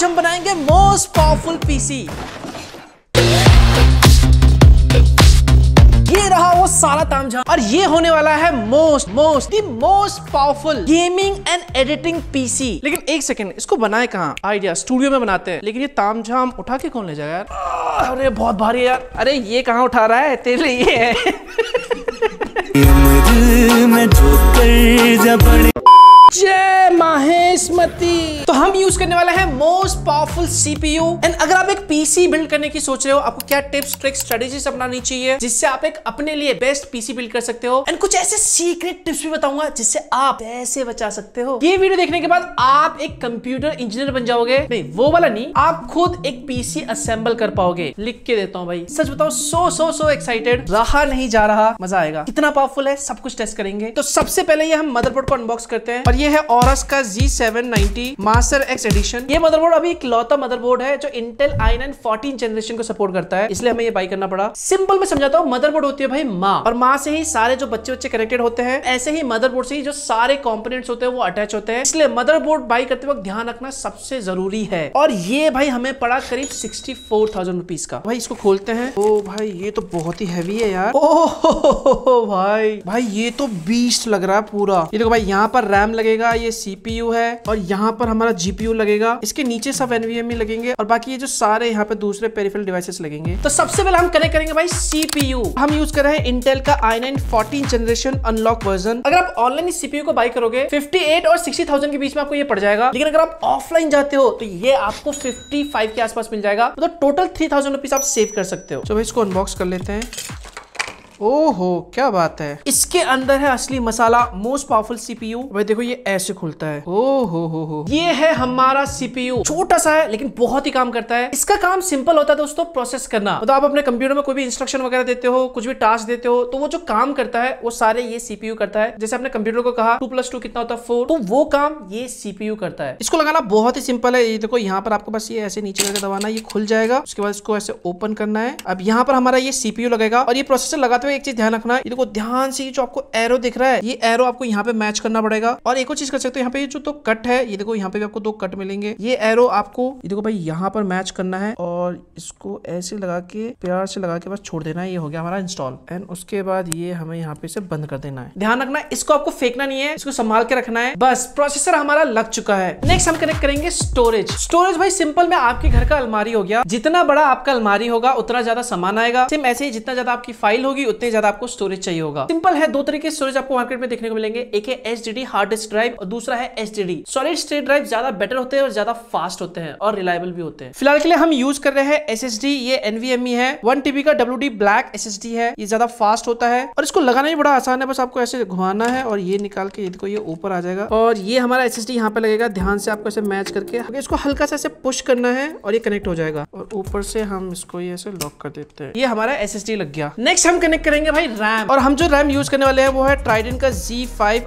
आज हम बनाएंगे मोस्ट पावरफुल पीसी ये रहा वो सारा तामझाम और ये होने वाला है most most the most powerful gaming and editing PC लेकिन एक सेकंड इसको बनाए कहा आइडिया स्टूडियो में बनाते हैं लेकिन ये तामझाम उठा के कौन ले जाएगा यार अरे बहुत भारी यार अरे ये कहाँ उठा रहा है तेरे लिए ये है जय महेशमती तो हम यूज करने वाले हैं मोस्ट पावरफुल सीपीयू एंड अगर आप एक पीसी बिल्ड करने की सोच रहे हो आपको क्या टिप्स ट्रिक्स स्ट्रेटेजी अपनानी चाहिए जिससे आप एक अपने लिए बेस्ट पीसी बिल्ड कर सकते हो एंड कुछ ऐसे सीक्रेट टिप्स भी बताऊंगा जिससे आप पैसे बचा सकते हो ये वीडियो देखने के बाद आप एक कंप्यूटर इंजीनियर बन जाओगे नहीं वो वाला नहीं आप खुद एक पीसी असेंबल कर पाओगे लिख के देता हूँ भाई सच बताओ सो सो सो एक्साइटेड रहा नहीं जा रहा मजा आएगा कितना पावरफुल है सब कुछ टेस्ट करेंगे तो सबसे पहले ये हम मदरबोर्ड को अनबॉक्स करते हैं और ये है ओरस का G seven ninety master X edition ये मदरबोर्ड अभी इकलौता मदरबोर्ड है जो Intel i nine fourteen generation को सपोर्ट करता है इसलिए हमें ये बाई करना पड़ा सिंपल में समझाता हूँ मदरबोर्ड होती है भाई माँ और माँ से ही सारे जो बच्चे बच्चे कनेक्टेड होते हैं ऐसे ही मदरबोर्ड से ही जो सारे कॉम्पोनेट होते हैं वो अटैच होते हैं इसलिए मदरबोर्ड बाई करते वक्त ध्यान रखना सबसे जरूरी है और ये भाई हमें पड़ा करीब सिक्सटी फोर थाउजेंड रुपीज का भाई इसको खोलते हैं ओ भाई ये तो बहुत ही हैवी है यार ओ हो हो हो भाई भाई ये तो बीस लग रहा है पूरा ये देखो भाई यहाँ पर रैम लगे लगेगा ये सीपीयू है और यहाँ पर हमारा जीपीयू लगेगा इसके नीचे सब एनवीएम e लगेंगे और बाकी ये जो सारे यहाँ पे दूसरे पेरिफेरल डिवाइसेस लगेंगे तो सबसे पहले हम कनेक्ट करेंगे भाई सीपीयू हम यूज कर रहे हैं इंटेल का i nine fourteen generation unlock version अगर आप ऑनलाइन सीपीयू को बाई करोगे फिफ्टी और सिक्सटी के बीच में आपको ये पड़ जाएगा लेकिन अगर आप ऑफलाइन जाते हो तो ये आपको फिफ्टी के आसपास मिल जाएगा मतलब तो टोटल थ्री आप सेव कर सकते हो तो भाई इसको अनबॉक्स कर लेते हैं ओहो क्या बात है इसके अंदर है असली मसाला मोस्ट पावरफुल सीपीयू भाई देखो ये ऐसे खुलता है ओहो हो हो ये है हमारा सीपीयू छोटा सा है लेकिन बहुत ही काम करता है इसका काम सिंपल होता है दोस्तों प्रोसेस करना मतलब आप अपने कंप्यूटर में कोई भी इंस्ट्रक्शन वगैरह देते हो कुछ भी टास्क देते हो तो वो जो काम करता है वो सारे ये सीपीयू करता है जैसे आपने कंप्यूटर को कहा टू प्लस टू कितना होता है फोर तो वो काम ये सीपीयू करता है इसको लगाना बहुत ही सिंपल है ये देखो यहाँ पर आपको बस ये ऐसे नीचे करके दबाना ये खुल जाएगा उसके बाद इसको ऐसे ओपन करना है अब यहाँ पर हमारा ये सीपीयू लगेगा और ये प्रोसेसर लगाते एक चीज ध्यान रखना इनको ध्यान से जो आपको एरो दिख रहा है ये एरो आपको यहाँ पे मैच करना पड़ेगा और एक और चीज कर सकते हो यहाँ पे जो तो कट है ये देखो यहाँ पे भी आपको दो कट मिलेंगे ये एरो आपको ये देखो भाई यहाँ पर मैच करना है और इसको ऐसे लगा के प्यार से लगा के बस छोड़ देना है ये हो गया हमारा इंस्टॉल एंड उसके बाद ये हमें यहाँ पे इसे बंद कर देना है ध्यान रखना इसको आपको फेंकना नहीं है इसको संभाल के रखना है बस प्रोसेसर हमारा लग चुका है नेक्स्ट हम कनेक्ट करेंगे स्टोरेज स्टोरेज भाई सिंपल में आपके घर का अलमारी हो गया जितना बड़ा आपका अलमारी होगा उतना ज्यादा सामान आएगा सिम ऐसे ही जितना ज्यादा आपकी फाइल होगी उतने ज्यादा आपको स्टोरेज चाहिए होगा सिंपल है दो तरीके स्टोरेज आपको मार्केट में देखने को मिलेंगे एक है एच हार्ड डिस्क ड्राइव और दूसरा है एच सॉलिड स्टेट ड्राइव ज्यादा बेटर होते हैं और ज्यादा फास्ट होते हैं और रिलायबल भी होते हैं फिलहाल के लिए हम यूज कर रहे हैं एस ये एनवीएमई e है वन टीबी का डब्ल्यू ब्लैक एस है ये ज्यादा फास्ट होता है और इसको लगाना भी बड़ा आसान है बस आपको ऐसे घुमाना है और ये निकाल के देखो ये ऊपर आ जाएगा और ये हमारा एस एस डी यहाँ पे लगेगा ध्यान से आपको ऐसे मैच करके इसको हल्का सा ऐसे पुश करना है और ये कनेक्ट हो जाएगा और ऊपर से हम इसको ये ऐसे लॉक कर देते हैं ये हमारा एस एस डी लग गया नेक्स्ट हम कनेक्ट करेंगे भाई रैम और हम जो रैम यूज करने वाले हैं वो है ट्राइडन का जी फाइव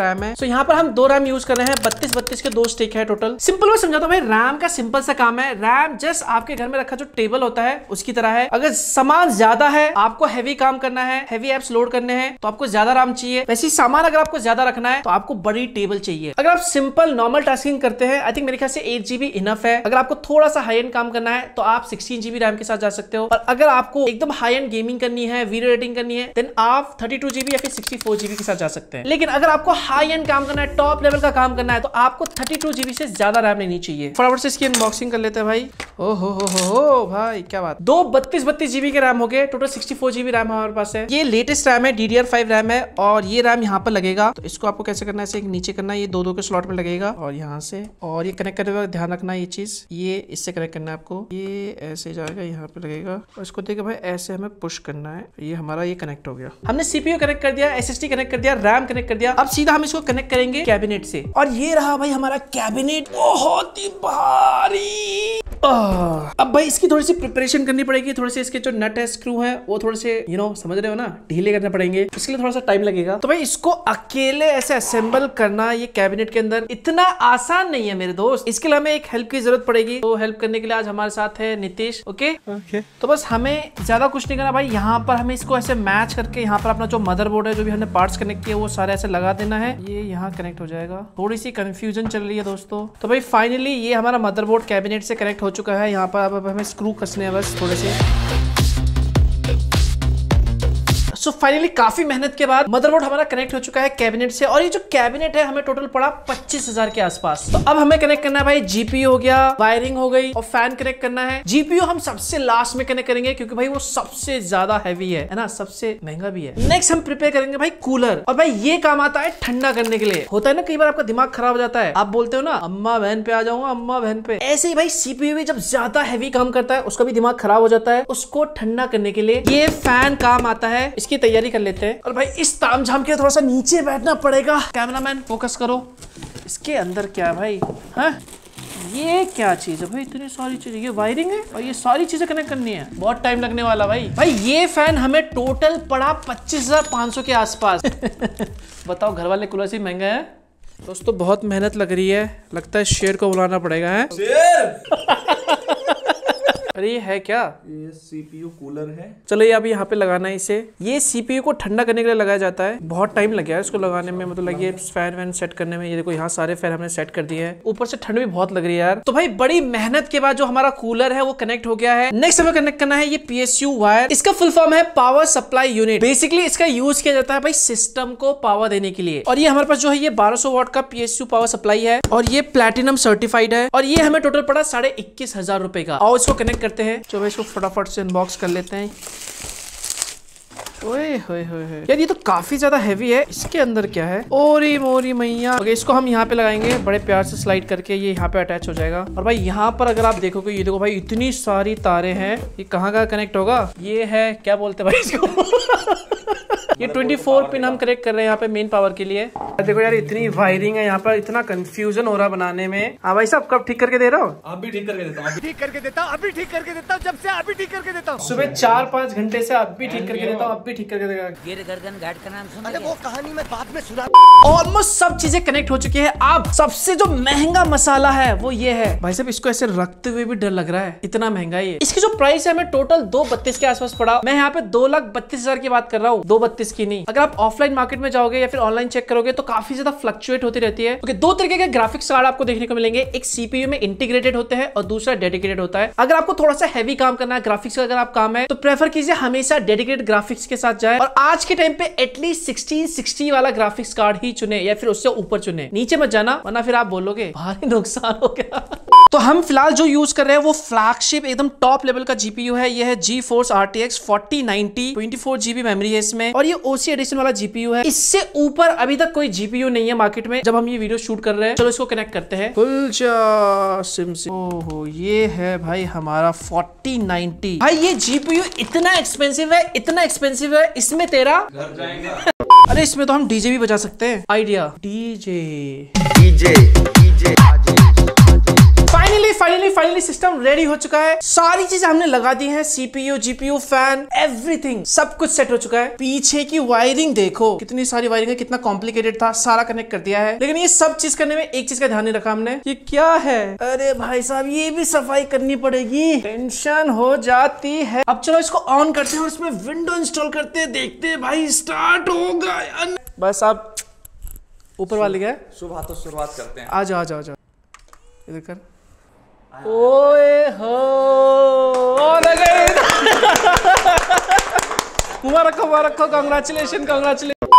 रैम है तो यहाँ पर हम दो रैम यूज कर रहे हैं बत्तीस बत्तीस के दो स्टिक है टोटल सिंपल में समझाता हूँ भाई रैम का सिंपल सा काम है रैम जस्ट आपके घर में रखा जो टेबल होता है उसकी तरह है अगर सामान ज्यादा है आपको हैवी काम करना है हैवी एप्स लोड करने हैं तो आपको ज्यादा रैम चाहिए वैसे सामान अगर आपको ज्यादा रखना है तो आपको बड़ी टेबल चाहिए अगर आप सिंपल नॉर्मल टास्किंग करते हैं आई थिंक मेरे ख्याल से एट जीबी इनफ है अगर आपको थोड़ा सा हाई एंड काम करना है तो आप सिक्सटीन जीबी रैम के साथ जा सकते हो और अगर आपको एकदम हाई एंड गेमिंग करनी है वीडियो रेटिंग करनी है देन आप थर्टी टू जीबी या फिर सिक्सटी फोर जीबी के साथ जा सकते हैं लेकिन अगर आपको हाई एंड काम करना है टॉप लेवल का काम करना है तो आपको थर्टी टू जीबी से ज्यादा रैम लेनी चाहिए फटाफट से इसकी अनबॉक्सिंग कर लेते हैं भाई ओ हो हो हो भाई क्या बात दो बत्तीस बत्तीस जीबी के रैम हो गए total sixty four GB RAM हमारे पास है ये लेटेस्ट रैम है D D R five RAM है और ये रैम यहाँ पर लगेगा तो इसको आपको कैसे करना है नीचे करना है ये दो दो के स्लॉट में लगेगा और यहाँ से और ये कनेक्ट करते हुए ध्यान रखना ये चीज ये इससे कनेक्ट करना है आपको ये ऐसे जाएगा यहाँ पे लगेगा और इसको देखिए भाई ऐसे हमें पुश करना है ये हमारा ये कनेक्ट हो गया हमने सीपीयू कनेक्ट कर दिया एस कनेक्ट कर दिया रैम कनेक्ट कर दिया अब सीधा हम इसको कनेक्ट करेंगे कैबिनेट से और ये रहा भाई हमारा कैबिनेट बहुत ही भारी अब भाई इसकी थोड़ी सी प्रिपरेशन करनी पड़ेगी थोड़े से इसके जो नट है स्क्रू है वो थोड़े से यू you नो know, समझ रहे हो ना ढीले करने पड़ेंगे इसके लिए थोड़ा सा टाइम लगेगा तो भाई इसको अकेले ऐसे असेंबल करना ये कैबिनेट के अंदर इतना आसान नहीं है मेरे दोस्त इसके लिए हमें एक हेल्प की जरूरत पड़ेगी तो हेल्प करने के लिए आज हमारे साथ है नीतीश ओके okay? okay. तो बस हमें ज्यादा कुछ नहीं करना भाई यहाँ पर हमें इस इसको ऐसे मैच करके यहाँ पर अपना जो मदरबोर्ड है जो भी हमने पार्ट्स कनेक्ट किया वो सारे ऐसे लगा देना है ये यहाँ कनेक्ट हो जाएगा थोड़ी सी कंफ्यूजन चल रही है दोस्तों तो भाई फाइनली ये हमारा मदरबोर्ड कैबिनेट से कनेक्ट हो चुका है यहाँ पर अब हमें स्क्रू कसने हैं बस थोड़े से सो फाइनली काफी मेहनत के बाद मदरबोर्ड हमारा कनेक्ट हो चुका है कैबिनेट से और ये जो कैबिनेट है हमें टोटल पड़ा पच्चीस हजार के आसपास तो अब हमें कनेक्ट करना है भाई जीपीयू हो गया वायरिंग हो गई और फैन कनेक्ट करना है जीपीयू हम सबसे लास्ट में कनेक्ट करेंगे क्योंकि भाई वो सबसे ज्यादा हैवी है ना सबसे महंगा भी है नेक्स्ट हम प्रिपेयर करेंगे भाई कूलर और भाई ये काम आता है ठंडा करने के लिए होता है ना कई बार आपका दिमाग खराब हो जाता है आप बोलते हो ना अम्मा बहन पे आ जाऊंगा अम्मा बहन पे ऐसे ही भाई सीपीयू भी जब ज्यादा हैवी काम करता है उसका भी दिमाग खराब हो जाता है उसको ठंडा करने के लिए ये फैन काम आता है इसकी की तैयारी कर लेते हैं और भाई इस ताम झाम के थोड़ा सा नीचे बैठना पड़ेगा कैमरामैन फोकस करो इसके अंदर क्या है भाई हाँ ये क्या चीज है भाई इतनी सारी चीजें ये वायरिंग है और ये सारी चीजें कनेक्ट करनी है बहुत टाइम लगने वाला भाई भाई ये फैन हमें टोटल पड़ा पच्चीस के आसपास बताओ घर वाले कूलर से महंगा है दोस्तों बहुत मेहनत लग रही है लगता है शेर को बुलाना पड़ेगा है शेर अरे ये है क्या ये सीपीयू कूलर है चलो ये अभी यहाँ पे लगाना है इसे ये सीपीयू को ठंडा करने के लिए लगाया जाता है बहुत टाइम लग गया है इसको लगाने में मतलब लगी फैन अच्छा। वैन सेट करने में ये देखो यहाँ सारे फैन हमने सेट कर दिए हैं ऊपर से ठंड भी बहुत लग रही है यार तो भाई बड़ी मेहनत के बाद जो हमारा कूलर है वो कनेक्ट हो गया है नेक्स्ट हमें कनेक्ट करना है ये पीएसयू वायर इसका फुल फॉर्म है पावर सप्लाई यूनिट बेसिकली इसका यूज किया जाता है भाई सिस्टम को पावर देने के लिए और ये हमारे पास जो है ये सौ वॉट का पीएसयू पावर सप्लाई है और ये प्लेटिनम सर्टिफाइड है और ये हमें टोटल पड़ा साढ़े इक्कीस हजार रुपए का और इसको कनेक्ट करते हैं चलो इसको फटाफट से अनबॉक्स कर लेते हैं ओए होए होए यार ये तो काफी ज्यादा हैवी है इसके अंदर क्या है ओरी मोरी मैया okay, इसको हम यहाँ पे लगाएंगे बड़े प्यार से स्लाइड करके ये यहाँ पे अटैच हो जाएगा और भाई यहाँ पर अगर आप देखोगे ये देखो भाई इतनी सारी तारे हैं ये कहाँ का कनेक्ट होगा ये है क्या बोलते भाई इसको ये 24 मतलब पिन हम कनेक्ट कर रहे हैं यहाँ पे मेन पावर के लिए देखो यार इतनी वायरिंग है यहाँ पर इतना कंफ्यूजन हो रहा बनाने में हाँ भाई साहब कब ठीक करके दे रहे हो अभी भी ठीक करके देता हूँ ठीक करके देता हूँ अभी ठीक करके देता हूँ जब से अभी ठीक करके देता हूँ सुबह चार पाँच घंटे से अब भी ठीक करके देता हूँ अब भी ठीक करके देगा गिर गर्दन घाट का नाम सुना वो कहानी मैं बाद में सुना ऑलमोस्ट सब चीजें कनेक्ट हो चुकी है आप सबसे जो महंगा मसाला है वो ये है भाई साहब इसको ऐसे रखते हुए भी डर लग रहा है इतना महंगा ये इसकी जो प्राइस है मैं टोटल दो बत्तीस के आसपास पड़ा मैं यहाँ पे दो लाख बत्तीस हजार की बात कर रहा हूँ दो बत्तीस की नहीं अगर आप ऑफलाइन मार्केट में जाओगे या फिर ऑनलाइन चेक करोगे तो काफी ज्यादा फ्लक्चुएट होती रहती है okay, दो तरीके के ग्राफिक्स कार्ड आपको देखने को मिलेंगे एक सीपीयू में इंटीग्रेटेड होते हैं और दूसरा डेडिकेटेड होता है अगर आपको थोड़ा सा हैवी काम करना है ग्राफिक्स का अगर आप काम है तो प्रेफर कीजिए हमेशा डेडिकेटेड ग्राफिक्स के साथ साथ जाए और आज के टाइम पे एटलीस्ट सिक्सटीन सिक्सटी वाला ग्राफिक्स कार्ड ही चुने या फिर उससे ऊपर चुने नीचे मत जाना वरना फिर आप बोलोगे भारी नुकसान हो गया तो हम फिलहाल जो यूज कर रहे हैं वो फ्लैगशिप एकदम टॉप लेवल का जीपीयू है ये है GeForce R T X forty ninety twenty four GB memory है इसमें और ये ओसी एडिशन वाला जीपीयू है इससे ऊपर अभी तक कोई जीपीयू नहीं है मार्केट में जब हम ये वीडियो शूट कर रहे हैं चलो इसको कनेक्ट करते हैं ओहो ये है भाई हमारा फोर्टी नाइनटी भाई ये जीपीयू इतना एक्सपेंसिव है इतना एक्सपेंसिव है इसमें तेरा अरे इसमें तो हम डीजे भी बजा सकते हैं idea DJ DJ DJ finally finally system ready हो चुका है सारी चीजें हमने लगा दी है सीपीयू जीपीयू फैन एवरीथिंग सब कुछ सेट हो चुका है पीछे की वायरिंग देखो कितनी सारी वायरिंग है कितना कॉम्प्लिकेटेड था सारा कनेक्ट कर दिया है लेकिन ये सब चीज करने में एक चीज का ध्यान नहीं रखा हमने ये क्या है अरे भाई साहब ये भी सफाई करनी पड़ेगी टेंशन हो जाती है अब चलो इसको ऑन करते हैं और इसमें विंडो इंस्टॉल करते हैं देखते हैं भाई स्टार्ट होगा बस आप ऊपर वाले गए सुबह तो शुरुआत करते हैं आ जाओ आ जाओ आ जाओ इधर कर ओए हो मुबारक मुबारक कंग्रेचुलेशन कंग्रेचुलेशन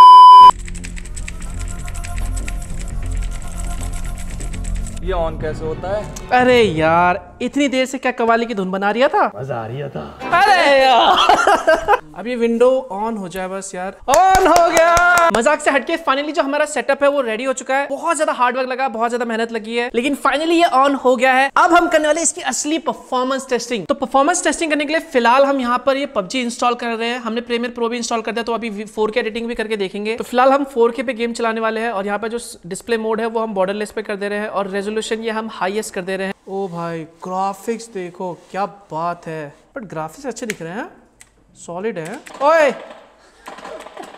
ये ऑन कैसे होता है अरे यार इतनी देर से क्या कवाली की धुन बना रहा था मजा आ रहा था अरे यार अब ये विंडो ऑन हो जाए बस यार ऑन हो गया मजाक से हटके फाइनली जो हमारा सेटअप है वो रेडी हो चुका है बहुत ज्यादा हार्ड वर्क लगा बहुत ज्यादा मेहनत लगी है लेकिन फाइनली ये ऑन हो गया है अब हम करने वाले इसकी असली परफॉर्मेंस टेस्टिंग तो परफॉर्मेंस टेस्टिंग करने के लिए फिलहाल हम यहाँ पर ये पबजी इंस्टॉल कर रहे हैं हमने प्रेमियर प्रो भी इंस्टॉल कर दिया तो अभी फोर के एडिटिंग भी करके देखेंगे तो फिलहाल हम फोर के पे गेम चलाने वाले हैं और यहाँ पर जो डिस्प्ले मोड है वो हम बॉर्डरलेस पे कर दे रहे हैं और रेजोल्यूशन ये हम हाइएस्ट कर दे रहे हैं ओ भाई ग्राफिक्स देखो क्या बात है बट ग्राफिक्स अच्छे दिख रहे हैं सॉलिड है ओए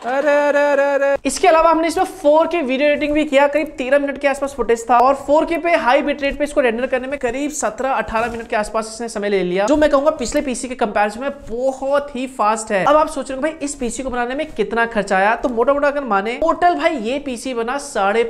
अरे अरे अरे अरे इसके अलावा हमने इसमें 4K वीडियो एडिटिंग भी किया करीब 13 मिनट के आसपास फुटेज था और 4K पे हाई बिट रेट पे इसको रेंडर करने में करीब 17-18 मिनट के आसपास इसने समय ले लिया जो मैं कहूंगा पिछले पीसी के कंपैरिजन में बहुत ही फास्ट है अब आप सोच रहे हो भाई इस पीसी को बनाने में कितना खर्च आया तो मोटा मोटा अगर माने टोटल भाई ये पीसी बना साढ़े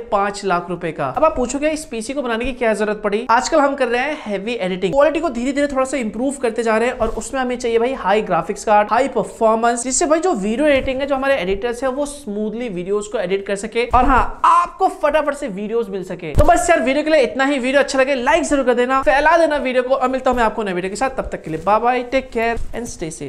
लाख रूपए का अब आप पूछोगे इस पीसी को बनाने की क्या जरूरत पड़ी आजकल हम कर रहे हैं हैवी एडिटिंग क्वालिटी को धीरे धीरे थोड़ा सा इंप्रूव करते जा रहे हैं और उसमें हमें चाहिए भाई high graphics card high performance जिससे भाई जो वीडियो एडिटिंग है जो हमारे एडिट एडिटर्स है वो स्मूथली वीडियोस को एडिट कर सके और हाँ आपको फटाफट से वीडियोस मिल सके तो बस यार वीडियो के लिए इतना ही वीडियो अच्छा लगे लाइक जरूर कर देना फैला देना वीडियो को और मिलता हूं मैं आपको नए वीडियो के साथ तब तक के लिए bye bye take care and stay safe